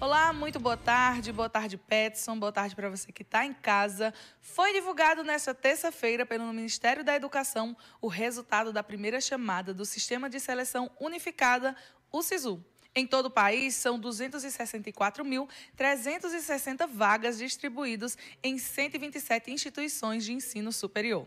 Olá, muito boa tarde, boa tarde, Petson, boa tarde para você que está em casa. Foi divulgado nesta terça-feira pelo Ministério da Educação o resultado da primeira chamada do Sistema de Seleção Unificada, o SISU. Em todo o país, são 264.360 vagas distribuídas em 127 instituições de ensino superior.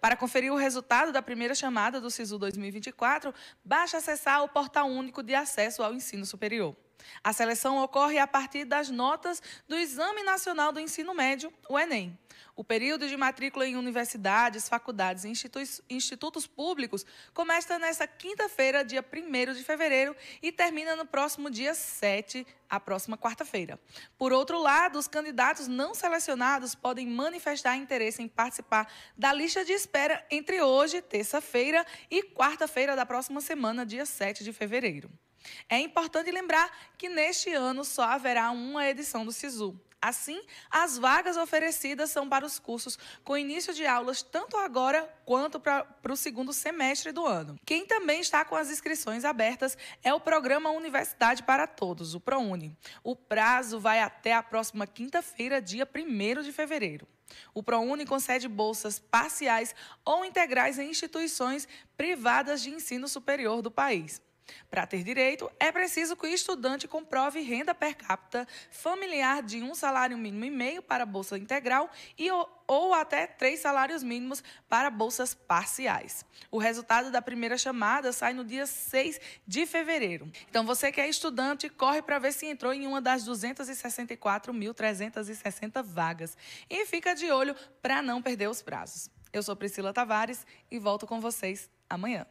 Para conferir o resultado da primeira chamada do SISU 2024, basta acessar o Portal Único de Acesso ao Ensino Superior. A seleção ocorre a partir das notas do Exame Nacional do Ensino Médio, o Enem. O período de matrícula em universidades, faculdades e institutos públicos começa nesta quinta-feira, dia 1 de fevereiro, e termina no próximo dia 7, a próxima quarta-feira. Por outro lado, os candidatos não selecionados podem manifestar interesse em participar da lista de espera entre hoje, terça-feira, e quarta-feira da próxima semana, dia 7 de fevereiro. É importante lembrar que neste ano só haverá uma edição do SISU. Assim, as vagas oferecidas são para os cursos com início de aulas tanto agora quanto para, para o segundo semestre do ano. Quem também está com as inscrições abertas é o programa Universidade para Todos, o ProUni. O prazo vai até a próxima quinta-feira, dia 1 de fevereiro. O ProUni concede bolsas parciais ou integrais em instituições privadas de ensino superior do país. Para ter direito, é preciso que o estudante comprove renda per capita familiar de um salário mínimo e meio para bolsa integral e ou até três salários mínimos para bolsas parciais. O resultado da primeira chamada sai no dia 6 de fevereiro. Então, você que é estudante, corre para ver se entrou em uma das 264.360 vagas. E fica de olho para não perder os prazos. Eu sou Priscila Tavares e volto com vocês amanhã.